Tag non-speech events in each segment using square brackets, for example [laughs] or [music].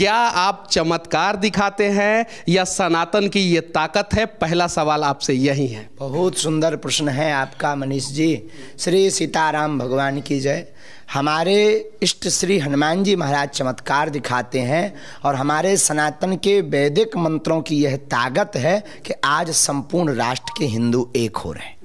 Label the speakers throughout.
Speaker 1: क्या आप चमत्कार दिखाते हैं या सनातन की ये ताकत है
Speaker 2: पहला सवाल आपसे यही है बहुत सुंदर प्रश्न है आपका मनीष जी श्री सीताराम भगवान की जय हमारे इष्ट श्री हनुमान जी महाराज चमत्कार दिखाते हैं और हमारे सनातन के वैदिक मंत्रों की यह ताकत है कि आज संपूर्ण राष्ट्र के हिंदू एक हो रहे हैं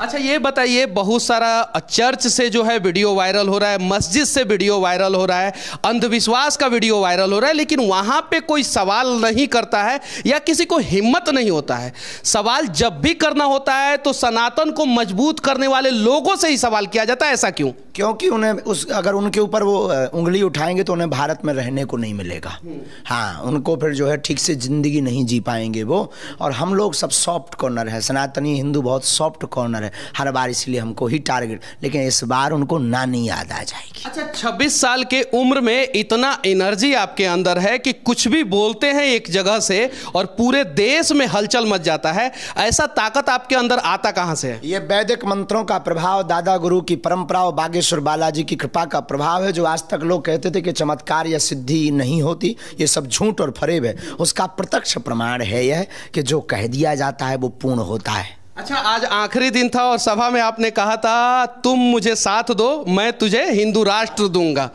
Speaker 1: अच्छा ये बताइए बहुत सारा चर्च से जो है वीडियो वायरल हो रहा है मस्जिद से वीडियो वायरल हो रहा है अंधविश्वास का वीडियो वायरल हो रहा है लेकिन वहाँ पे कोई सवाल नहीं करता है या किसी को हिम्मत नहीं होता है सवाल जब भी करना होता है तो सनातन को मजबूत करने वाले लोगों से ही सवाल
Speaker 2: किया जाता है ऐसा क्यों क्योंकि उन्हें उस अगर उनके ऊपर वो उंगली उठाएंगे तो उन्हें भारत में रहने को नहीं मिलेगा हम्म। हाँ उनको फिर जो है ठीक से ज़िंदगी नहीं जी पाएंगे वो और हम लोग सब सॉफ्ट कॉर्नर है सनातनी हिंदू बहुत सॉफ्ट सॉफ्ट कॉर्नर है हर बार इसलिए हमको ही टारगेट लेकिन इस बार उनको नानी याद आ जाएगी
Speaker 1: अच्छा छब्बीस साल के उम्र में इतना एनर्जी आपके अंदर है कि कुछ भी बोलते हैं एक जगह से और पूरे देश में हलचल मच जाता है
Speaker 2: ऐसा ताकत आपके अंदर आता कहाँ से है ये वैदिक मंत्रों का प्रभाव दादा गुरु की परंपरा और बागेश्वर बालाजी की कृपा का प्रभाव है जो आज तक लोग कहते थे कि चमत्कार या सिद्धि नहीं होती ये सब झूठ और फरेब है उसका प्रत्यक्ष प्रमाण है यह कि जो कह दिया जाता है वो पूर्ण होता है
Speaker 1: अच्छा आज आखिरी दिन था और सभा में आपने कहा था तुम मुझे साथ दो मैं तुझे हिंदू राष्ट्र दूंगा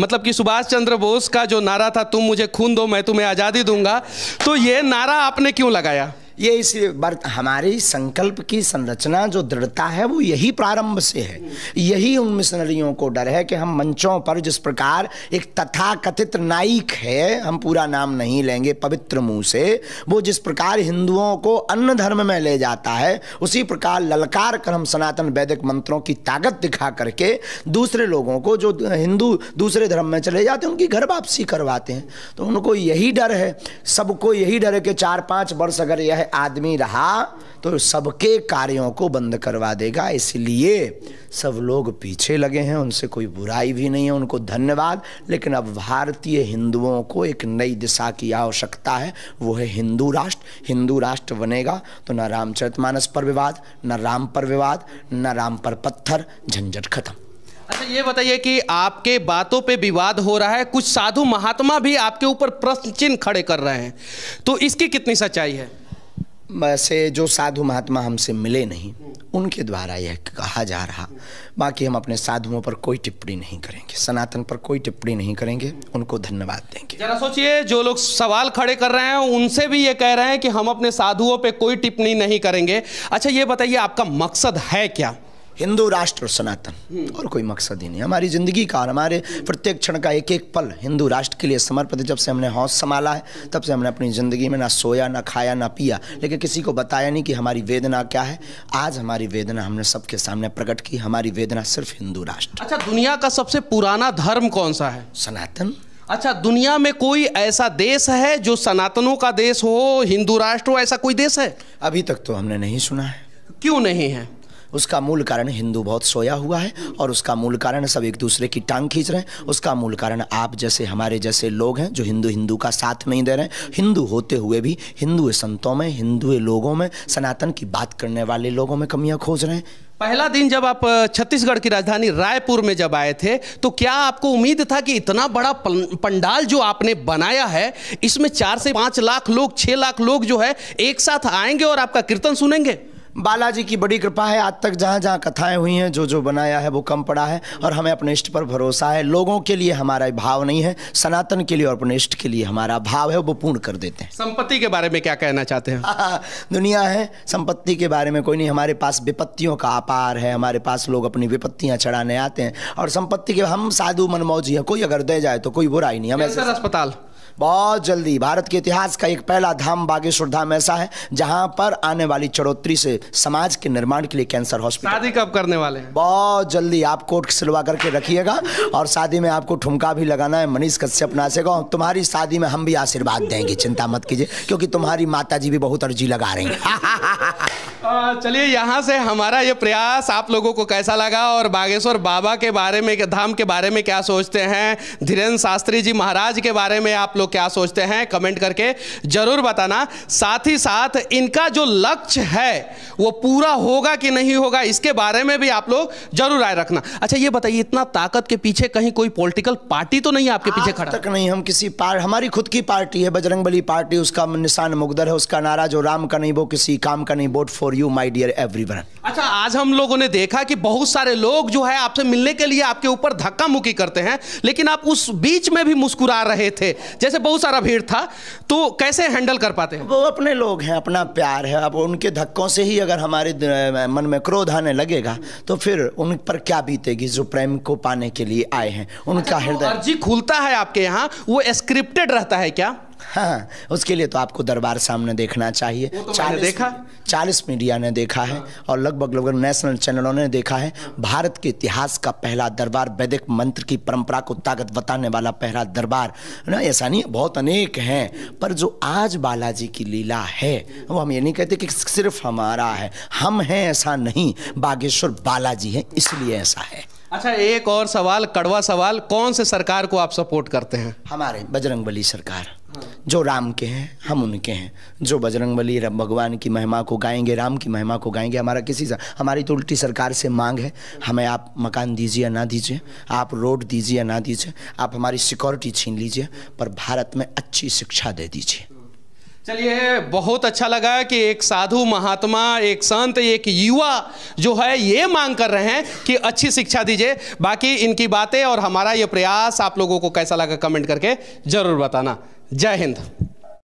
Speaker 1: मतलब कि सुभाष चंद्र बोस का
Speaker 2: जो नारा था तुम मुझे खून दो मैं तुम्हें आज़ादी दूंगा तो ये नारा आपने क्यों लगाया ये इसलिए हमारी संकल्प की संरचना जो दृढ़ता है वो यही प्रारंभ से है यही उन मिशनरियों को डर है कि हम मंचों पर जिस प्रकार एक तथा कथित नाइक है हम पूरा नाम नहीं लेंगे पवित्र मुंह से वो जिस प्रकार हिंदुओं को अन्य धर्म में ले जाता है उसी प्रकार ललकार कर हम सनातन वैदिक मंत्रों की ताकत दिखा करके दूसरे लोगों को जो हिंदू दूसरे धर्म में चले जाते हैं उनकी घर वापसी करवाते हैं तो उनको यही डर है सबको यही डर है कि चार पाँच वर्ष अगर यह आदमी रहा तो सबके कार्यों को बंद करवा देगा इसलिए सब लोग पीछे लगे हैं उनसे कोई बुराई भी नहीं है उनको धन्यवाद लेकिन अब भारतीय हिंदुओं को एक नई दिशा की आवश्यकता है वो है हिंदू राष्ट्र हिंदू राष्ट्र बनेगा तो ना रामचरित मानस पर विवाद ना राम पर विवाद ना राम पर पत्थर झंझट खत्म
Speaker 1: अच्छा ये बताइए कि आपके बातों पे विवाद हो रहा है कुछ साधु महात्मा भी आपके ऊपर प्रश्न चिन्ह खड़े कर रहे हैं तो इसकी कितनी सच्चाई है
Speaker 2: से जो साधु महात्मा हमसे मिले नहीं उनके द्वारा यह कहा जा रहा बाकी हम अपने साधुओं पर कोई टिप्पणी नहीं करेंगे सनातन पर कोई टिप्पणी नहीं करेंगे उनको धन्यवाद
Speaker 1: देंगे जरा सोचिए जो लोग सवाल खड़े कर रहे हैं उनसे भी ये कह रहे हैं कि हम अपने साधुओं पे कोई टिप्पणी नहीं करेंगे अच्छा ये बताइए आपका मकसद है क्या हिंदू राष्ट्र और
Speaker 2: सनातन और कोई मकसद ही नहीं हमारी ज़िंदगी का और हमारे प्रत्येक क्षण का एक एक पल हिंदू राष्ट्र के लिए समर्पित जब से हमने हौस संभाला है तब से हमने अपनी ज़िंदगी में ना सोया ना खाया ना पिया लेकिन किसी को बताया नहीं कि हमारी वेदना क्या है आज हमारी वेदना हमने सबके सामने प्रकट की हमारी वेदना सिर्फ हिंदू राष्ट्र
Speaker 1: अच्छा दुनिया का सबसे पुराना धर्म कौन सा है सनातन अच्छा दुनिया में कोई ऐसा देश है जो सनातनों का देश हो हिंदू राष्ट्र हो ऐसा कोई देश है
Speaker 2: अभी तक तो हमने नहीं सुना है क्यों नहीं है उसका मूल कारण हिंदू बहुत सोया हुआ है और उसका मूल कारण सब एक दूसरे की टांग खींच रहे हैं उसका मूल कारण आप जैसे हमारे जैसे लोग हैं जो हिंदू हिंदू का साथ नहीं दे रहे हैं हिंदू होते हुए भी हिंदू संतों में हिंदू लोगों में सनातन की बात करने वाले लोगों में कमियाँ खोज रहे हैं
Speaker 1: पहला दिन जब आप छत्तीसगढ़ की राजधानी रायपुर में जब आए थे तो क्या आपको उम्मीद था कि इतना बड़ा पंडाल जो आपने बनाया है इसमें चार से पाँच लाख लोग छः लाख लोग जो है एक साथ आएंगे और आपका कीर्तन सुनेंगे
Speaker 2: बालाजी की बड़ी कृपा है आज तक जहाँ जहाँ कथाएं हुई हैं जो जो बनाया है वो कम पड़ा है और हमें अपने इष्ट पर भरोसा है लोगों के लिए हमारा भाव नहीं है सनातन के लिए और अपने इष्ट के लिए हमारा भाव है वो पूर्ण कर देते हैं संपत्ति के बारे में क्या कहना चाहते हैं हाँ, हाँ, दुनिया है संपत्ति के बारे में कोई नहीं हमारे पास विपत्तियों का अपार है हमारे पास लोग अपनी विपत्तियाँ चढ़ाने आते हैं और संपत्ति के हम साधु मनमौजी हैं कोई अगर दे जाए तो कोई बुराई नहीं हमें अस्पताल बहुत जल्दी भारत के इतिहास का एक पहला धाम बागेश्वर धाम ऐसा है जहाँ पर आने वाली चढ़ोतरी से समाज के निर्माण के लिए कैंसर हॉस्पिटल शादी कब करने वाले हैं बहुत जल्दी आप कोट सिलवा करके रखिएगा और शादी में आपको ठुमका भी लगाना है मनीष कश्यप नाचेगा तुम्हारी शादी में हम भी आशीर्वाद देंगे चिंता मत कीजिए क्योंकि तुम्हारी माता जी भी बहुत अर्जी लगा रही
Speaker 1: है [laughs] चलिए यहाँ से हमारा ये प्रयास आप लोगों को कैसा लगा और बागेश्वर बाबा के बारे में धाम के बारे में क्या सोचते हैं धीरेन्द्र शास्त्री जी महाराज के बारे में आप लोग क्या सोचते हैं कमेंट करके ज़रूर बताना साथ ही साथ इनका जो लक्ष्य है वो पूरा होगा कि नहीं होगा इसके बारे में भी आप लोग जरूर राय रखना अच्छा ये बताइए इतना ताकत के पीछे कहीं कोई पोलिटिकल पार्टी तो नहीं है आपके पीछे खड़ा तक
Speaker 2: नहीं हम किसी हमारी खुद की पार्टी है बजरंग पार्टी उसका निशान मुगदर है उसका नारा जो राम का नहीं वो किसी काम का नहीं vote for you my dear everyone
Speaker 1: अच्छा आज हम लोगों ने देखा कि बहुत सारे लोग जो है आपसे मिलने के लिए आपके ऊपर धक्का मुक्की करते हैं लेकिन आप उस बीच में भी मुस्कुरा रहे
Speaker 2: थे जैसे बहुत सारा भीड़ था तो कैसे हैंडल कर पाते हैं वो अपने लोग हैं अपना प्यार है अब उनके धक्कों से ही अगर हमारे मन में क्रोध आने लगेगा तो फिर उन पर क्या बीतेगी जो प्रेम को पाने के लिए आए हैं उनका अच्छा, हृदय अर्जी खुलता है आपके यहाँ वो स्क्रिप्टेड रहता है क्या हाँ उसके लिए तो आपको दरबार सामने देखना चाहिए तो चालीस देखा चालीस मीडिया ने देखा है हाँ। और लगभग लगभग नेशनल चैनलों ने देखा है भारत के इतिहास का पहला दरबार वैदिक मंत्र की परंपरा को ताकत बताने वाला पहला दरबार ना ऐसा नहीं बहुत अनेक हैं पर जो आज बालाजी की लीला है वो हम ये नहीं कहते कि सिर्फ हमारा है हम हैं ऐसा नहीं बागेश्वर बालाजी है इसलिए ऐसा है अच्छा एक और सवाल कड़वा सवाल कौन से सरकार को आप सपोर्ट करते हैं हमारे बजरंगबली सरकार जो राम के हैं हम उनके हैं जो बजरंग बली भगवान की महिमा को गाएंगे राम की महिमा को गाएंगे हमारा किसी से हमारी तो उल्टी सरकार से मांग है हमें आप मकान दीजिए ना दीजिए आप रोड दीजिए ना दीजिए आप हमारी सिक्योरिटी छीन लीजिए पर भारत में अच्छी शिक्षा दे दीजिए
Speaker 1: चलिए बहुत अच्छा लगा कि एक साधु महात्मा एक संत एक युवा जो है ये मांग कर रहे हैं कि अच्छी शिक्षा दीजिए बाकी इनकी बातें और हमारा ये प्रयास आप लोगों को कैसा लगा कमेंट करके ज़रूर बताना जय हिंद